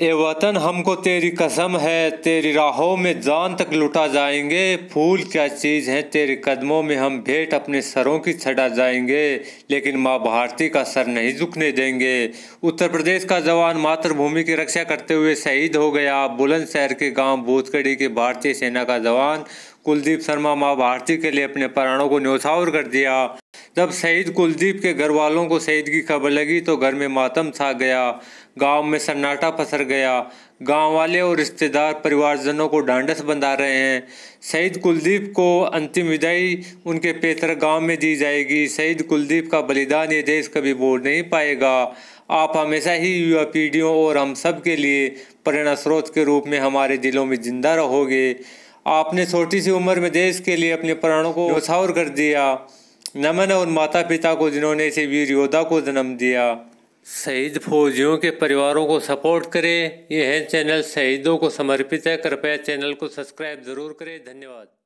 ए वतन हमको तेरी कसम है तेरी राहों में जान तक लुटा जाएंगे फूल क्या चीज़ है तेरे कदमों में हम भेंट अपने सरों की छड़ा जाएंगे लेकिन माँ भारती का सर नहीं झुकने देंगे उत्तर प्रदेश का जवान मातृभूमि की रक्षा करते हुए शहीद हो गया बुलंदशहर के गांव भूतकड़ी के भारतीय सेना का जवान कुलदीप शर्मा माँ भारती के लिए अपने प्राणों को न्यौछावर कर दिया जब शहीद कुलदीप के घर वालों को शहीद की खबर लगी तो घर में मातम छा गया गांव में सन्नाटा पसर गया गांव वाले और रिश्तेदार परिवारजनों को डांडस बंधा रहे हैं शहीद कुलदीप को अंतिम विदाई उनके पेतर गांव में दी जाएगी शहीद कुलदीप का बलिदान ये देश कभी बोल नहीं पाएगा आप हमेशा ही युवा पीढ़ियों और हम सब के लिए प्रेरणा स्रोत के रूप में हमारे दिलों में जिंदा रहोगे आपने छोटी सी उम्र में देश के लिए अपने प्राणों को न्यौछावर कर दिया नमन और माता पिता को जिन्होंने इसे वीर योद्धा को जन्म दिया शहीद फौजियों के परिवारों को सपोर्ट करें यह चैनल शहीदों को समर्पित है कृपया चैनल को सब्सक्राइब जरूर करें धन्यवाद